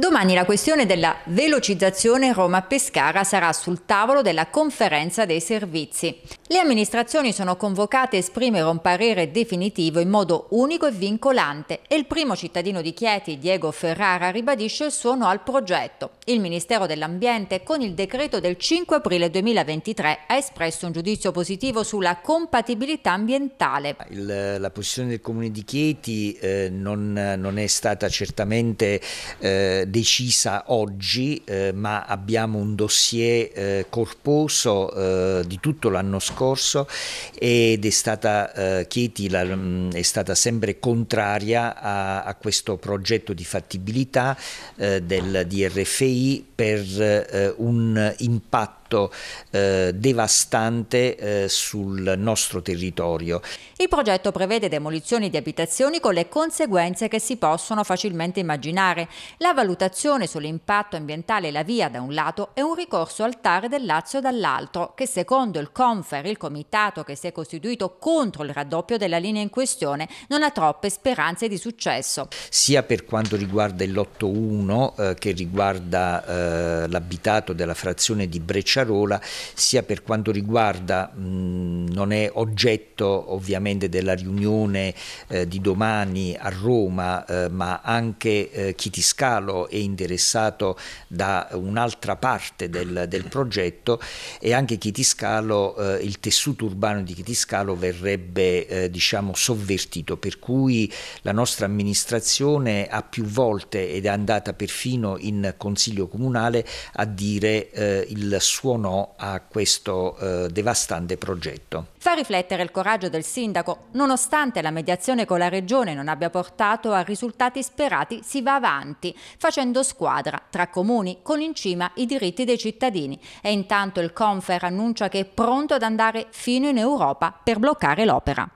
Domani la questione della velocizzazione Roma-Pescara sarà sul tavolo della conferenza dei servizi. Le amministrazioni sono convocate a esprimere un parere definitivo in modo unico e vincolante e il primo cittadino di Chieti, Diego Ferrara, ribadisce il suo no al progetto. Il Ministero dell'Ambiente con il decreto del 5 aprile 2023 ha espresso un giudizio positivo sulla compatibilità ambientale. Il, la posizione del Comune di Chieti eh, non, non, è stata certamente eh, decisa oggi, eh, ma abbiamo un dossier eh, corposo eh, di tutto l'anno scorso ed è stata, eh, Chieti la, mm, è stata sempre contraria a, a questo progetto di fattibilità eh, del DRFI per un impatto eh, devastante eh, sul nostro territorio. Il progetto prevede demolizioni di abitazioni con le conseguenze che si possono facilmente immaginare. La valutazione valutazione sull'impatto ambientale la via da un lato e un ricorso al TAR del Lazio dall'altro, che secondo il CONFER, il comitato che si è costituito contro il raddoppio della linea in questione, non ha troppe speranze di successo. Sia per quanto riguarda il lotto 1 eh, che riguarda eh, l'abitato della frazione di Brecciarola, sia per quanto riguarda mh, non è oggetto ovviamente della riunione eh, di domani a Roma, eh, ma anche eh, Chitiscalo è interessato da un'altra parte del, del, progetto e anche Chitiscalo, eh, il tessuto urbano di Chitiscalo verrebbe eh, diciamo sovvertito, per cui la nostra amministrazione ha più volte ed è andata perfino in consiglio comunale a dire eh, il suo no a questo eh, devastante progetto. Fa riflettere il coraggio del sindaco. Nonostante la mediazione con la regione non abbia portato a risultati sperati, si va avanti, facendo squadra tra comuni con in cima i diritti dei cittadini. E intanto il Confer annuncia che è pronto ad andare fino in Europa per bloccare l'opera.